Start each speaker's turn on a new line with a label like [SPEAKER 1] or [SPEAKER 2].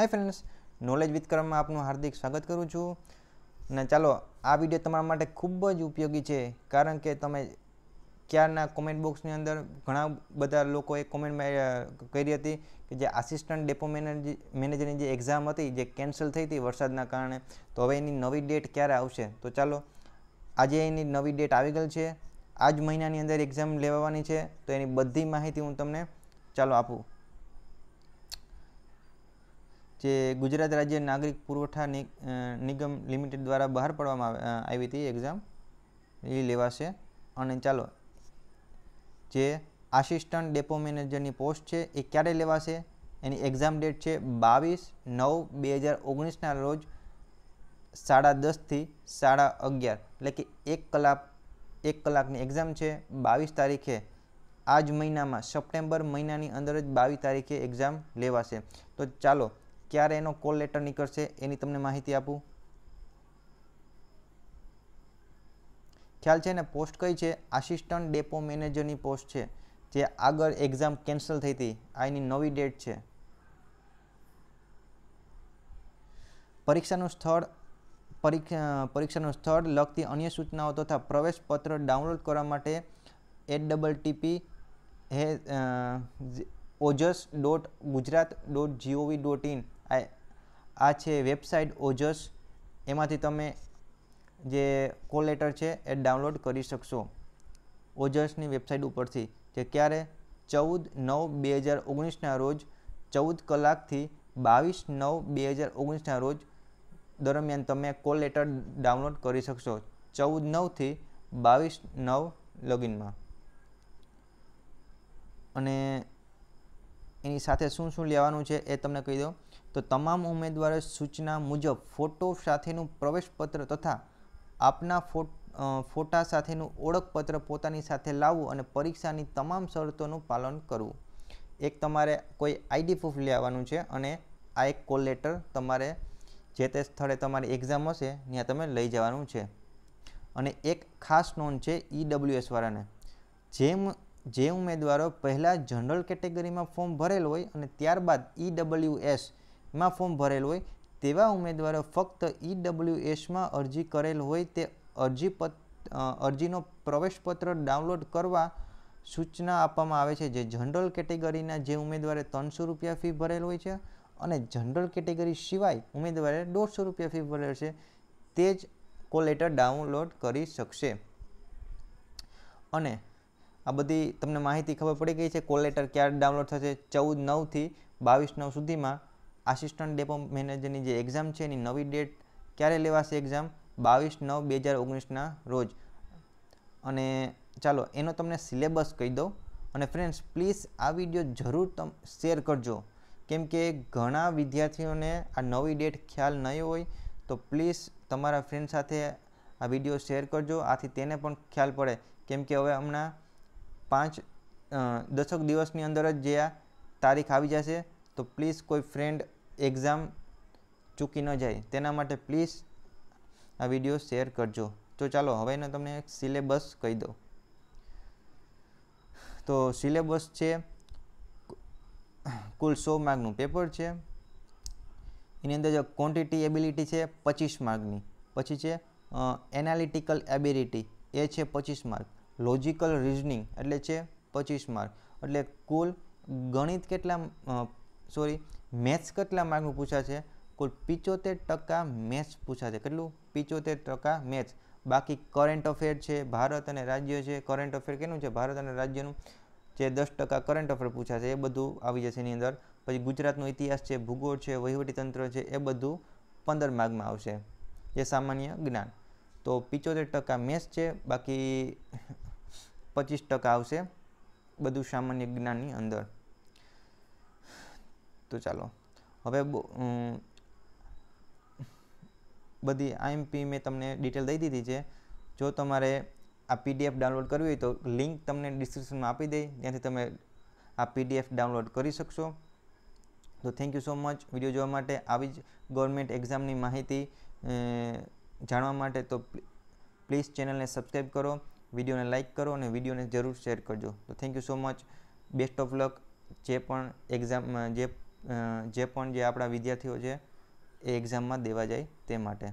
[SPEAKER 1] hi friends knowledge with ક્રમમાં આપનું હાર્દિક સ્વાગત કરું છું ને ચાલો આ વિડીયો તમારા માટે ખૂબ જ ઉપયોગી છે કારણ કે તમે ક્યારના કોમેન્ટ બોક્સની અંદર ઘણા બધા લોકોએ કોમેન્ટ કરી હતી કે જે આસિસ્ટન્ટ ડેપો મેનેજ મેનેજરની જે એક્ઝામ હતી જે કેન્સલ થઈ હતી વરસાદના કારણે તો હવે એની નવી ડેટ ક્યારે આવશે તો ચાલો આજે એની નવી ડેટ આવી ગઈ છે આ જ મહિનાની અંદર એક્ઝામ લેવાની છે તો એની બધી માહિતી હું તમને ચાલો આપું જે ગુજરાત રાજ્ય નાગરિક પુરવઠા નિગમ લિમિટેડ દ્વારા બહાર પાડવામાં આવી હતી એક્ઝામ એ લેવાશે અને ચાલો જે આસિસ્ટન્ટ ડેપો મેનેજરની પોસ્ટ છે એ ક્યારે લેવાશે એની એક્ઝામ ડેટ છે બાવીસ નવ બે હજાર ઓગણીસના રોજ સાડા દસથી સાડા અગિયાર એટલે કે એક કલાક એક કલાકની એક્ઝામ છે બાવીસ તારીખે આ જ મહિનામાં સપ્ટેમ્બર મહિનાની અંદર જ બાવીસ તારીખે એક્ઝામ લેવાશે તો ચાલો ક્યારે એનો કોલ લેટર નીકળશે એની તમને માહિતી આપું ખ્યાલ છે ને પોસ્ટ કઈ છે આસિસ્ટન્ટ ડેપો મેનેજરની પોસ્ટ છે જે આગળ એક્ઝામ કેન્સલ થઈ હતી આ એની નવી ડેટ છે પરીક્ષાનું સ્થળ પરીક્ષા પરીક્ષાનું સ્થળ લગતી અન્ય સૂચનાઓ તથા પ્રવેશપત્ર ડાઉનલોડ કરવા માટે એટ ડબલ ટીપી હે Ojas dot Gujarat dot GOV dot in આ છે વેબસાઇટ ઓજસ એમાંથી તમે જે કોલ લેટર છે એ ડાઉનલોડ કરી શકશો ઓજસની વેબસાઇટ ઉપરથી જે ક્યારે ચૌદ નવ બે હજાર ઓગણીસના રોજ ચૌદ કલાકથી બાવીસ નવ બે હજાર ઓગણીસના રોજ દરમિયાન તમે કોલ લેટર ડાઉનલોડ કરી શકશો ચૌદ નવથી બાવીસ નવ લોગિનમાં અને એની સાથે શું શું લેવાનું છે એ તમને કહી દઉં તો તમામ ઉમેદવારો સૂચના મુજબ ફોટો સાથેનું પ્રવેશપત્ર તથા આપના ફોટા સાથેનું ઓળખપત્ર પોતાની સાથે લાવવું અને પરીક્ષાની તમામ શરતોનું પાલન કરવું એક તમારે કોઈ આઈડી પ્રૂફ લેવાનું છે અને આ એક કોલ લેટર તમારે જે તે સ્થળે તમારી એક્ઝામ હશે ત્યાં તમે લઈ જવાનું છે અને એક ખાસ નોંધ છે વાળાને જેમ જે ઉમેદવારો પહેલાં જનરલ કેટેગરીમાં ફોર્મ ભરેલ હોય અને ત્યારબાદ ઈડબ્લ્યુએસ માં ફોર્મ ભરેલ હોય તેવા ઉમેદવારો ફક્ત ઈડબ્લ્યુએસમાં અરજી કરેલ હોય તે અરજી અરજીનો પ્રવેશપત્ર ડાઉનલોડ કરવા સૂચના આપવામાં આવે છે જે જનરલ કેટેગરીના જે ઉમેદવારે ત્રણસો રૂપિયા ફી ભરેલ હોય છે અને જનરલ કેટેગરી સિવાય ઉમેદવારે દોઢસો રૂપિયા ફી ભરેલ છે તે જ કોલેટર ડાઉનલોડ કરી શકશે અને આ બધી તમને માહિતી ખબર પડી ગઈ છે કોલેટર ક્યારે ડાઉનલોડ થશે ચૌદ નવથી બાવીસ નવ સુધીમાં આસિસ્ટન્ટ ડેપો મેનેજરની જે એક્ઝામ છે એની નવી ડેટ ક્યારે લેવાશે એક્ઝામ બાવીસ નવ બે હજાર ઓગણીસના રોજ અને ચાલો એનો તમને સિલેબસ કહી દઉં અને ફ્રેન્ડ્સ પ્લીઝ આ વિડીયો જરૂર તમ શેર કરજો કેમકે ઘણા વિદ્યાર્થીઓને આ નવી ડેટ ખ્યાલ નહીં હોય તો પ્લીઝ તમારા ફ્રેન્ડ સાથે આ વિડીયો શેર કરજો આથી તેને પણ ખ્યાલ પડે કેમકે હવે હમણાં પાંચ દશક દિવસની અંદર જ જે આ તારીખ આવી જશે તો પ્લીઝ કોઈ ફ્રેન્ડ એક્ઝામ ચૂકી ન જાય તેના માટે પ્લીઝ આ વિડીયો શેર કરજો તો ચાલો હવે હવેનો તમને સિલેબસ કહી દો તો સિલેબસ છે કુલ સો માર્કનું પેપર છે એની અંદર જે ક્વોન્ટિટી એબિલિટી છે પચીસ માર્કની પછી છે એનાલિટિકલ એબિલિટી એ છે પચીસ માર્ક લોજિકલ રિઝનિંગ એટલે છે પચીસ માર્ક એટલે કુલ ગણિત કેટલા સોરી મેથ્સ કેટલા માર્કનું પૂછાય છે કુલ પિચોતેર ટકા મેથ્સ પૂછાય છે કેટલું પિચોતેર ટકા મેથ્સ બાકી કરંટ અફેર છે ભારત અને રાજ્ય છે કરંટ અફેર કેનું છે ભારત અને રાજ્યનું જે દસ ટકા કરંટ અફેર પૂછાય છે એ બધું આવી જશે એની અંદર પછી ગુજરાતનો ઇતિહાસ છે ભૂગોળ છે વહીવટીતંત્ર છે એ બધું પંદર માર્કમાં આવશે જે સામાન્ય જ્ઞાન તો પિચોતેર ટકા મેથ્સ છે બાકી પચીસ ટકા આવશે બધું સામાન્ય જ્ઞાનની અંદર તો ચાલો હવે બધી આઈએમપી મેં તમને ડિટેલ દઈ દીધી છે જો તમારે આ પીડીએફ ડાઉનલોડ કરવી હોય તો લિંક તમને ડિસ્ક્રિપ્શનમાં આપી દઈ ત્યાંથી તમે આ પીડીએફ ડાઉનલોડ કરી શકશો તો thank you so much video જોવા માટે આવી જ ગવર્મેન્ટ એક્ઝામની માહિતી જાણવા માટે તો પ્લીઝ ચેનલને સબસ્ક્રાઈબ કરો વિડીયોને લાઇક કરો અને વિડીયોને જરૂર શેર કરજો તો thank you so much best of luck જે પણ એક્ઝામ જે જે પણ જે આપણા વિદ્યાર્થીઓ છે એ એક્ઝામમાં દેવા જાય તે માટે